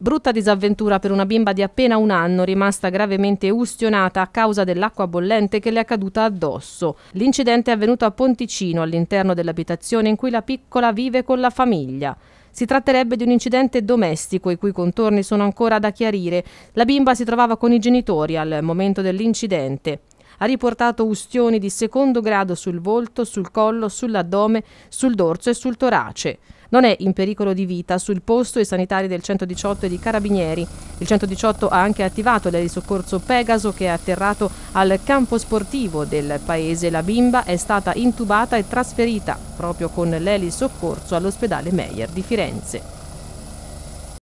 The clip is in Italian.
Brutta disavventura per una bimba di appena un anno rimasta gravemente ustionata a causa dell'acqua bollente che le è caduta addosso. L'incidente è avvenuto a Ponticino, all'interno dell'abitazione in cui la piccola vive con la famiglia. Si tratterebbe di un incidente domestico i cui contorni sono ancora da chiarire. La bimba si trovava con i genitori al momento dell'incidente ha riportato ustioni di secondo grado sul volto, sul collo, sull'addome, sul dorso e sul torace. Non è in pericolo di vita. Sul posto i sanitari del 118 e di Carabinieri. Il 118 ha anche attivato l'aereo Pegaso che è atterrato al campo sportivo del paese. La bimba è stata intubata e trasferita proprio con l'eli all'ospedale Meyer di Firenze.